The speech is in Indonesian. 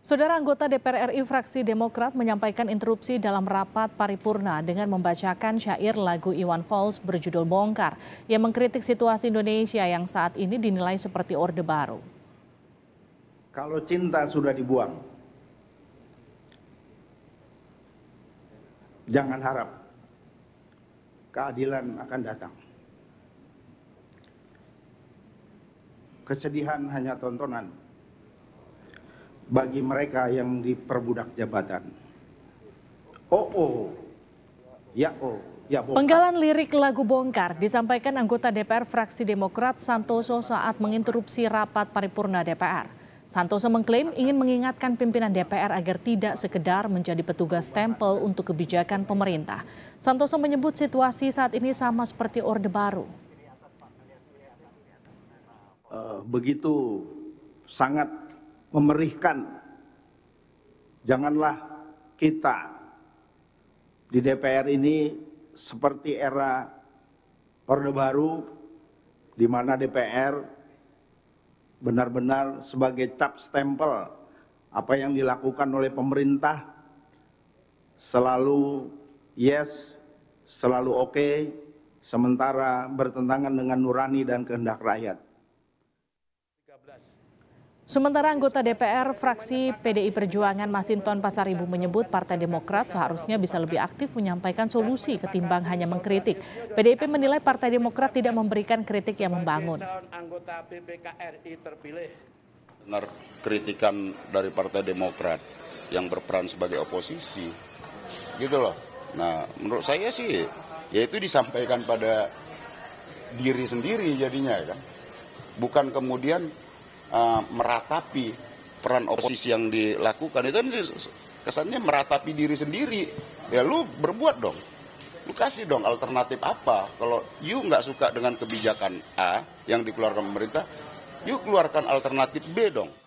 Saudara anggota DPR RI fraksi Demokrat menyampaikan interupsi dalam rapat paripurna dengan membacakan syair lagu Iwan Fals berjudul Bongkar yang mengkritik situasi Indonesia yang saat ini dinilai seperti Orde Baru. Kalau cinta sudah dibuang, jangan harap keadilan akan datang. Kesedihan hanya tontonan bagi mereka yang diperbudak jabatan. Oh, oh. ya oh. Ya, Penggalan lirik lagu Bongkar disampaikan anggota DPR fraksi Demokrat Santoso saat menginterupsi rapat paripurna DPR. Santoso mengklaim ingin mengingatkan pimpinan DPR agar tidak sekedar menjadi petugas tempel untuk kebijakan pemerintah. Santoso menyebut situasi saat ini sama seperti Orde Baru. Eh, begitu sangat memerihkan. Janganlah kita di DPR ini seperti era Orde Baru di mana DPR benar-benar sebagai cap stempel apa yang dilakukan oleh pemerintah selalu yes, selalu oke, okay, sementara bertentangan dengan nurani dan kehendak rakyat. Sementara anggota DPR fraksi PDI Perjuangan Masinton Pasaribu menyebut Partai Demokrat seharusnya bisa lebih aktif menyampaikan solusi ketimbang hanya mengkritik. PDIP menilai Partai Demokrat tidak memberikan kritik yang membangun. Anggota PPKRI terpilih. Dengar kritikan dari Partai Demokrat yang berperan sebagai oposisi. Gitu loh. Nah, menurut saya sih yaitu disampaikan pada diri sendiri jadinya ya kan. Bukan kemudian uh, meratapi peran oposisi yang dilakukan itu kan kesannya meratapi diri sendiri ya lu berbuat dong lu kasih dong alternatif apa kalau you nggak suka dengan kebijakan A yang dikeluarkan pemerintah you keluarkan alternatif B dong